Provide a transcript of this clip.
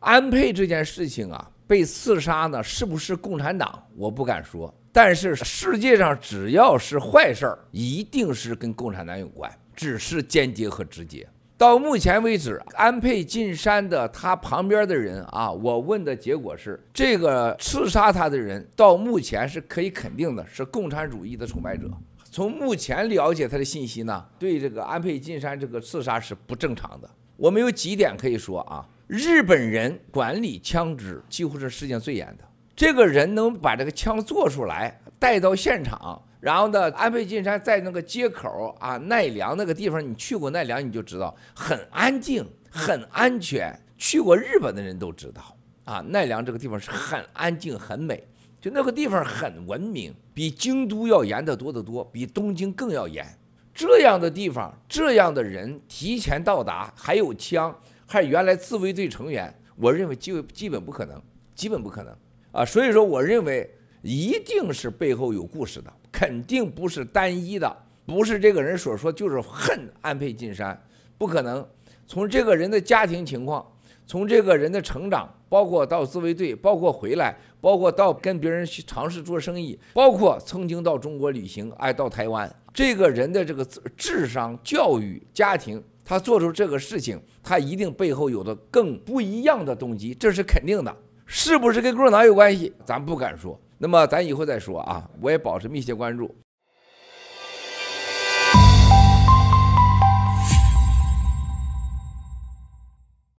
安倍这件事情啊，被刺杀呢，是不是共产党？我不敢说。但是世界上只要是坏事儿，一定是跟共产党有关，只是间接和直接。到目前为止，安倍晋山的他旁边的人啊，我问的结果是，这个刺杀他的人到目前是可以肯定的，是共产主义的崇拜者。从目前了解他的信息呢，对这个安倍晋山这个刺杀是不正常的。我们有几点可以说啊。日本人管理枪支几乎是世界最严的。这个人能把这个枪做出来，带到现场，然后呢，安倍晋三在那个街口啊，奈良那个地方，你去过奈良你就知道，很安静，很安全。去过日本的人都知道啊，奈良这个地方是很安静、很美，就那个地方很文明，比京都要严得多得多，比东京更要严。这样的地方，这样的人提前到达，还有枪。还原来自卫队成员，我认为基基本不可能，基本不可能啊！所以说，我认为一定是背后有故事的，肯定不是单一的，不是这个人所说就是恨安倍晋三，不可能。从这个人的家庭情况，从这个人的成长，包括到自卫队，包括回来，包括到跟别人去尝试做生意，包括曾经到中国旅行，哎，到台湾，这个人的这个智商、教育、家庭。他做出这个事情，他一定背后有的更不一样的动机，这是肯定的，是不是跟共产党有关系？咱不敢说，那么咱以后再说啊，我也保持密切关注。